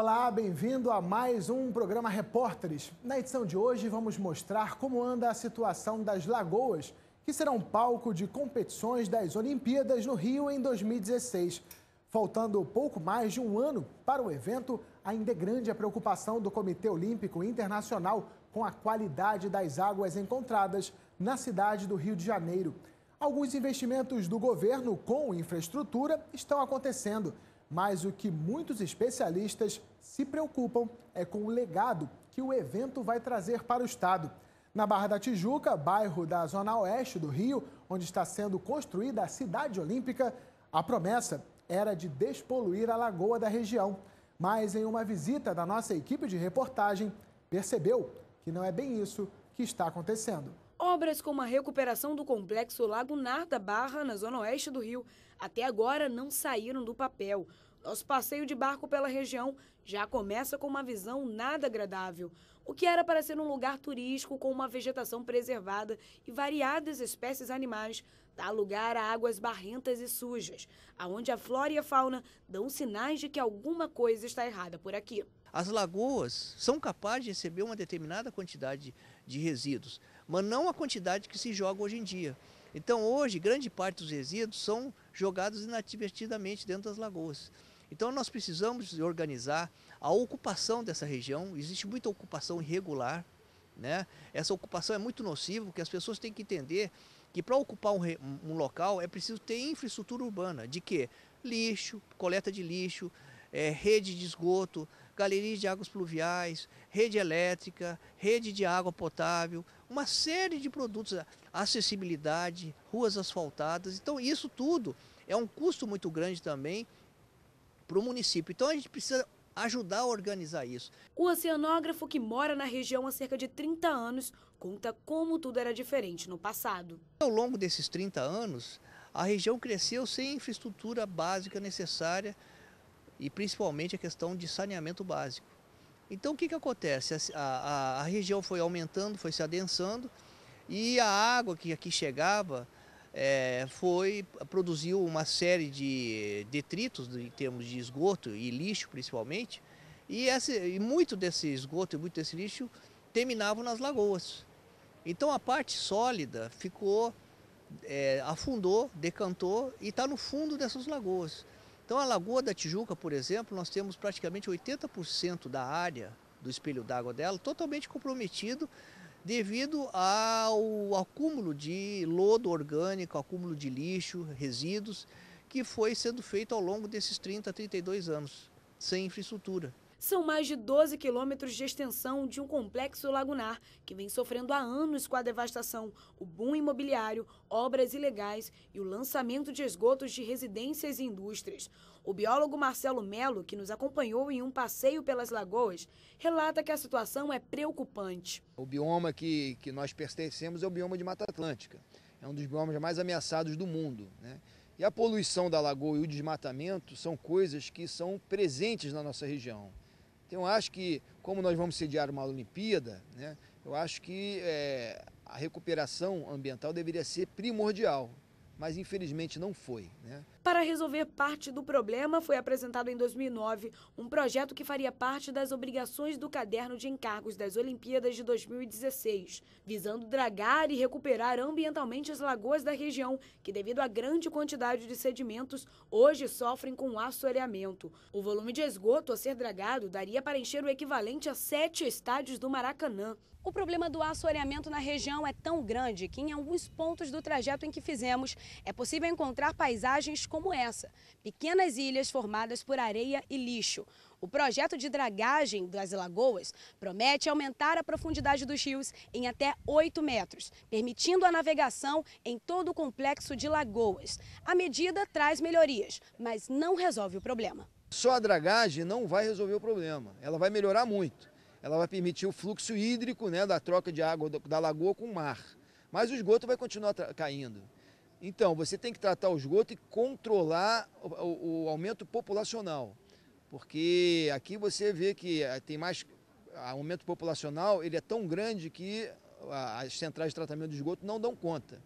Olá, bem-vindo a mais um programa Repórteres. Na edição de hoje, vamos mostrar como anda a situação das lagoas, que serão palco de competições das Olimpíadas no Rio em 2016. Faltando pouco mais de um ano para o evento, ainda é grande a preocupação do Comitê Olímpico Internacional com a qualidade das águas encontradas na cidade do Rio de Janeiro. Alguns investimentos do governo com infraestrutura estão acontecendo. Mas o que muitos especialistas se preocupam é com o legado que o evento vai trazer para o estado. Na Barra da Tijuca, bairro da Zona Oeste do Rio, onde está sendo construída a Cidade Olímpica, a promessa era de despoluir a lagoa da região. Mas em uma visita da nossa equipe de reportagem, percebeu que não é bem isso que está acontecendo. Obras como a recuperação do complexo Lago da Barra, na zona oeste do Rio, até agora não saíram do papel. Nosso passeio de barco pela região já começa com uma visão nada agradável. O que era para ser um lugar turístico com uma vegetação preservada e variadas espécies animais dá lugar a águas barrentas e sujas, aonde a flora e a fauna dão sinais de que alguma coisa está errada por aqui. As lagoas são capazes de receber uma determinada quantidade de resíduos, mas não a quantidade que se joga hoje em dia. Então, hoje, grande parte dos resíduos são jogados inadvertidamente dentro das lagoas. Então, nós precisamos organizar a ocupação dessa região. Existe muita ocupação irregular. Né? Essa ocupação é muito nociva, porque as pessoas têm que entender e para ocupar um, um, local é preciso ter infraestrutura urbana de quê? Lixo, coleta de lixo, é, rede de esgoto, galerias de águas pluviais, rede elétrica, rede de água potável, uma série de produtos, acessibilidade, ruas asfaltadas. Então isso tudo é um custo muito grande também para o município. Então a gente precisa ajudar a organizar isso. O oceanógrafo que mora na região há cerca de 30 anos conta como tudo era diferente no passado. Ao longo desses 30 anos, a região cresceu sem infraestrutura básica necessária e principalmente a questão de saneamento básico. Então o que, que acontece? A, a, a região foi aumentando, foi se adensando e a água que aqui chegava é, foi produziu uma série de detritos em termos de esgoto e lixo principalmente, e, essa, e muito desse esgoto e muito desse lixo terminavam nas lagoas. Então a parte sólida ficou, é, afundou, decantou e está no fundo dessas lagoas. Então a Lagoa da Tijuca, por exemplo, nós temos praticamente 80% da área do espelho d'água dela totalmente comprometido devido ao acúmulo de lodo orgânico, acúmulo de lixo, resíduos, que foi sendo feito ao longo desses 30, 32 anos, sem infraestrutura. São mais de 12 quilômetros de extensão de um complexo lagunar que vem sofrendo há anos com a devastação, o boom imobiliário, obras ilegais e o lançamento de esgotos de residências e indústrias. O biólogo Marcelo Melo, que nos acompanhou em um passeio pelas lagoas, relata que a situação é preocupante. O bioma que, que nós pertencemos é o bioma de Mata Atlântica. É um dos biomas mais ameaçados do mundo. Né? E a poluição da lagoa e o desmatamento são coisas que são presentes na nossa região. Então, acho que, como nós vamos sediar uma Olimpíada, né, eu acho que é, a recuperação ambiental deveria ser primordial mas infelizmente não foi. Né? Para resolver parte do problema, foi apresentado em 2009 um projeto que faria parte das obrigações do caderno de encargos das Olimpíadas de 2016, visando dragar e recuperar ambientalmente as lagoas da região, que devido à grande quantidade de sedimentos, hoje sofrem com assoreamento. O volume de esgoto a ser dragado daria para encher o equivalente a sete estádios do Maracanã. O problema do assoreamento na região é tão grande que em alguns pontos do trajeto em que fizemos, é possível encontrar paisagens como essa, pequenas ilhas formadas por areia e lixo. O projeto de dragagem das lagoas promete aumentar a profundidade dos rios em até 8 metros, permitindo a navegação em todo o complexo de lagoas. A medida traz melhorias, mas não resolve o problema. Só a dragagem não vai resolver o problema, ela vai melhorar muito. Ela vai permitir o fluxo hídrico né, da troca de água da lagoa com o mar. Mas o esgoto vai continuar caindo. Então, você tem que tratar o esgoto e controlar o, o aumento populacional, porque aqui você vê que eh, tem mais aumento populacional, ele é tão grande que as centrais de tratamento de esgoto não dão conta.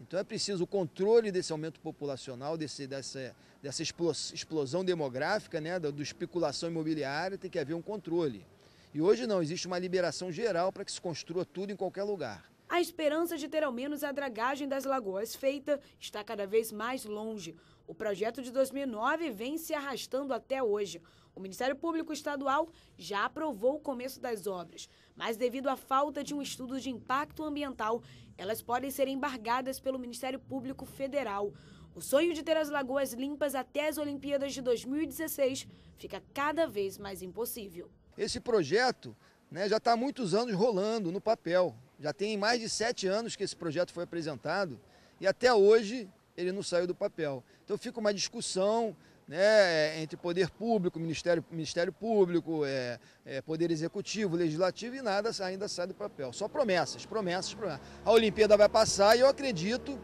Então é preciso o controle desse aumento populacional, desse, dessa, dessa explosão demográfica, né, da do especulação imobiliária, tem que haver um controle. E hoje não, existe uma liberação geral para que se construa tudo em qualquer lugar. A esperança de ter ao menos a dragagem das lagoas feita está cada vez mais longe. O projeto de 2009 vem se arrastando até hoje. O Ministério Público Estadual já aprovou o começo das obras, mas devido à falta de um estudo de impacto ambiental, elas podem ser embargadas pelo Ministério Público Federal. O sonho de ter as lagoas limpas até as Olimpíadas de 2016 fica cada vez mais impossível. Esse projeto né, já está há muitos anos rolando no papel. Já tem mais de sete anos que esse projeto foi apresentado e até hoje ele não saiu do papel. Então fica uma discussão né, entre poder público, Ministério, Ministério Público, é, é, Poder Executivo, Legislativo e nada ainda sai do papel. Só promessas, promessas, promessas. A Olimpíada vai passar e eu acredito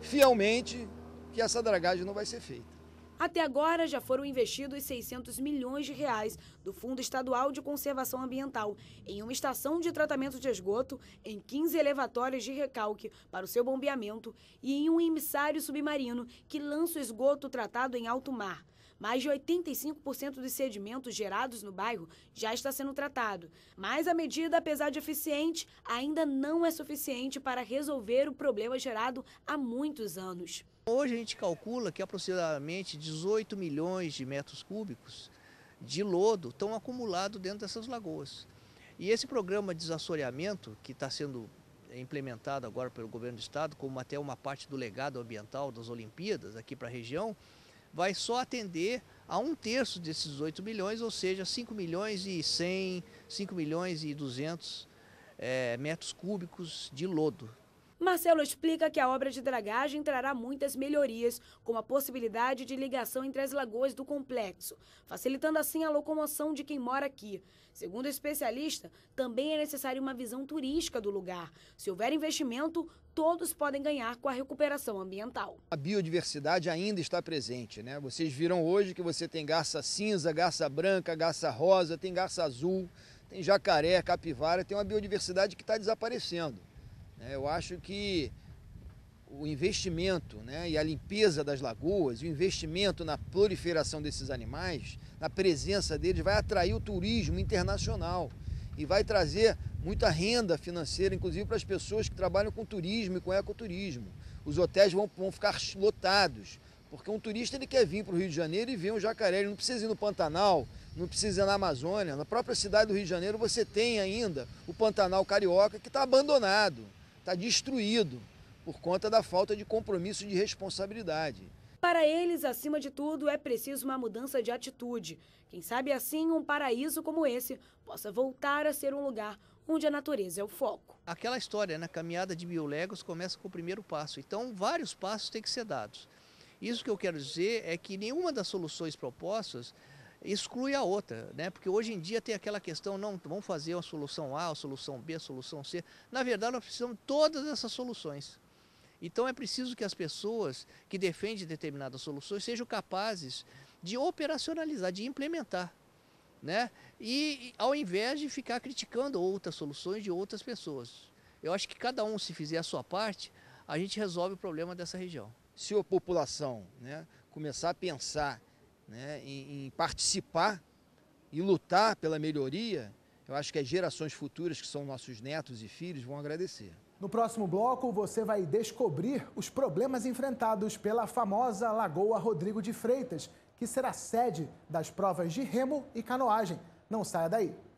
fielmente que essa dragagem não vai ser feita. Até agora já foram investidos 600 milhões de reais do Fundo Estadual de Conservação Ambiental em uma estação de tratamento de esgoto, em 15 elevatórios de recalque para o seu bombeamento e em um emissário submarino que lança o esgoto tratado em alto mar. Mais de 85% dos sedimentos gerados no bairro já está sendo tratado, mas a medida, apesar de eficiente, ainda não é suficiente para resolver o problema gerado há muitos anos. Hoje a gente calcula que aproximadamente 18 milhões de metros cúbicos de lodo estão acumulados dentro dessas lagoas. E esse programa de desassoreamento, que está sendo implementado agora pelo governo do estado, como até uma parte do legado ambiental das Olimpíadas aqui para a região, vai só atender a um terço desses 8 milhões, ou seja, 5 milhões e 100, 5 milhões e 200 é, eh, metros cúbicos de lodo Marcelo explica que a obra de dragagem trará muitas melhorias, como a possibilidade de ligação entre as lagoas do complexo, facilitando assim a locomoção de quem mora aqui. Segundo o especialista, também é necessária uma visão turística do lugar. Se houver investimento, todos podem ganhar com a recuperação ambiental. A biodiversidade ainda está presente, né? Vocês viram hoje que você tem garça cinza, garça branca, garça rosa, tem garça azul, tem jacaré, capivara, tem uma biodiversidade que está desaparecendo. Né? Eu acho que o investimento né, e a limpeza das lagoas, o investimento na proliferação desses animais, na presença deles, vai atrair o turismo internacional e vai trazer muita renda financeira, inclusive para as pessoas que trabalham com turismo e com ecoturismo. Os hotéis vão, vão ficar lotados, porque um turista ele quer vir para o Rio de Janeiro e ver um jacaré, ele não precisa ir no Pantanal, não precisa ir na Amazônia. Na própria cidade do Rio de Janeiro você tem ainda o Pantanal Carioca que está abandonado está destruído por conta da falta de compromisso de responsabilidade. Para eles, acima de tudo, é preciso uma mudança de atitude. Quem sabe assim um paraíso como esse possa voltar a ser um lugar onde a natureza é o foco. Aquela história, na né? caminhada de Biolegos começa com o primeiro passo. Então, vários passos têm que ser dados. Isso que eu quero dizer é que nenhuma das soluções propostas exclui a outra, né? Porque hoje em dia tem aquela questão, não, vamos fazer a solução A, a solução B, a solução C. Na verdade, nós precisamos de todas essas soluções. Então é preciso que as pessoas que defendem determinadas soluções sejam capazes de operacionalizar, de implementar, né? E ao invés de ficar criticando outras soluções de outras pessoas. Eu acho que cada um se fizer a sua parte, a gente resolve o problema dessa região. Se a população, né, começar a pensar né, em, em participar e lutar pela melhoria, eu acho que as gerações futuras, que são nossos netos e filhos, vão agradecer. No próximo bloco, você vai descobrir os problemas enfrentados pela famosa Lagoa Rodrigo de Freitas, que será sede das provas de remo e canoagem. Não saia daí!